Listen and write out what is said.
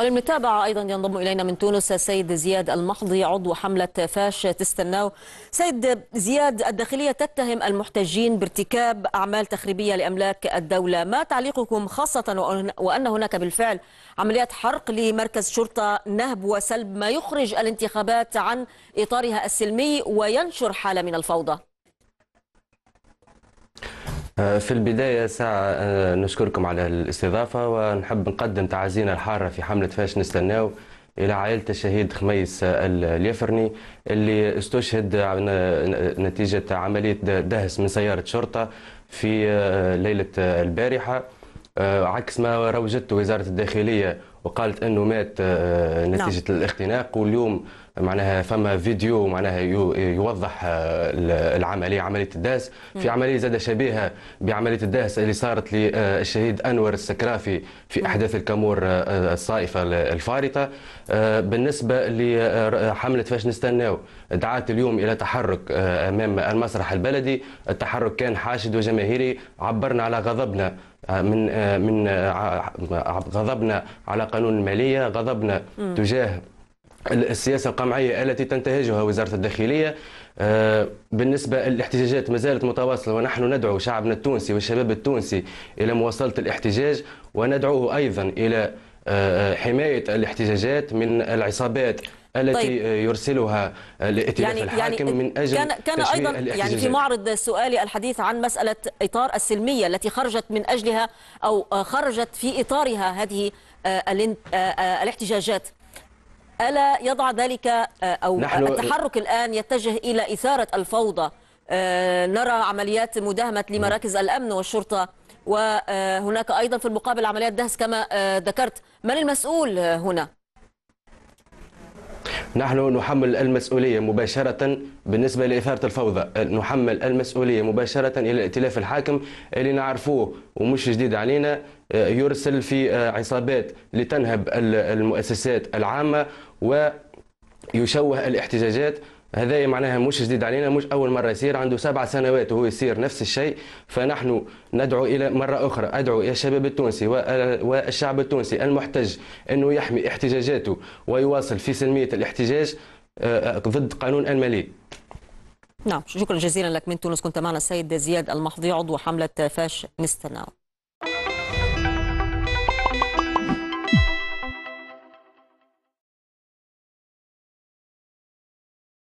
وللمتابعة أيضا ينضم إلينا من تونس السيد زياد المحضي عضو حملة فاش تستناو سيد زياد الداخلية تتهم المحتجين بارتكاب أعمال تخريبية لأملاك الدولة ما تعليقكم خاصة وأن هناك بالفعل عمليات حرق لمركز شرطة نهب وسلب ما يخرج الانتخابات عن إطارها السلمي وينشر حالة من الفوضى في البداية ساعة آه، نشكركم على الاستضافة ونحب نقدم تعازينا الحارة في حملة فاش نستناو إلى عائلة الشهيد خميس آه، اليفرني اللي استشهد آه، نتيجة عملية دهس من سيارة شرطة في ليلة البارحة عكس ما روجته وزارة الداخلية وقالت انه مات آه، نعم. نتيجه نعم. الاختناق واليوم معناها فما فيديو معناها يوضح آه، العمليه عمليه الدهس في عمليه زاد شبيهه بعمليه الدهس اللي صارت للشهيد آه، انور السكرافي في احداث الكامور الصائفه الفارطه بالنسبه لحمله فاش نستناو دعات اليوم الى تحرك امام المسرح البلدي التحرك كان حاشد وجماهيري عبرنا على غضبنا آه، من آه، من آه، غضبنا على قانون الماليه غضبنا تجاه السياسه القمعيه التي تنتهجها وزاره الداخليه بالنسبة الاحتجاجات ما زالت متواصلة ونحن ندعو شعبنا التونسي والشباب التونسي إلى مواصلة الاحتجاج وندعوه أيضا إلى حماية الاحتجاجات من العصابات التي طيب. آه، يرسلها آه، لائتلاف يعني, يعني الحاكم يعني من أجل كان, كان أيضا يعني في معرض سؤالي الحديث عن مسألة إطار السلمية التي خرجت من أجلها أو خرجت في إطارها هذه آه، الاحتجاجات ألا يضع ذلك أو التحرك الآن يتجه إلى إثارة الفوضى نرى عمليات مداهمة لمراكز الأمن والشرطة وهناك أيضا في المقابل عمليات دهس كما ذكرت من المسؤول هنا؟ نحن نحمل المسؤولية مباشرة بالنسبة لإثارة الفوضى نحمل المسؤولية مباشرة إلى الائتلاف الحاكم اللي نعرفوه ومش جديد علينا يرسل في عصابات لتنهب المؤسسات العامة ويشوه الاحتجاجات هذا معناها مش جديد علينا مش اول مره يصير عنده سبع سنوات وهو يصير نفس الشيء فنحن ندعو الى مره اخرى ادعو يا الشباب التونسي والشعب التونسي المحتج انه يحمي احتجاجاته ويواصل في سلميه الاحتجاج آه، آه، ضد قانون المالي نعم شكرا جزيلا لك من تونس كنت معنا السيد زياد المحضي عضو حمله فاش نستناو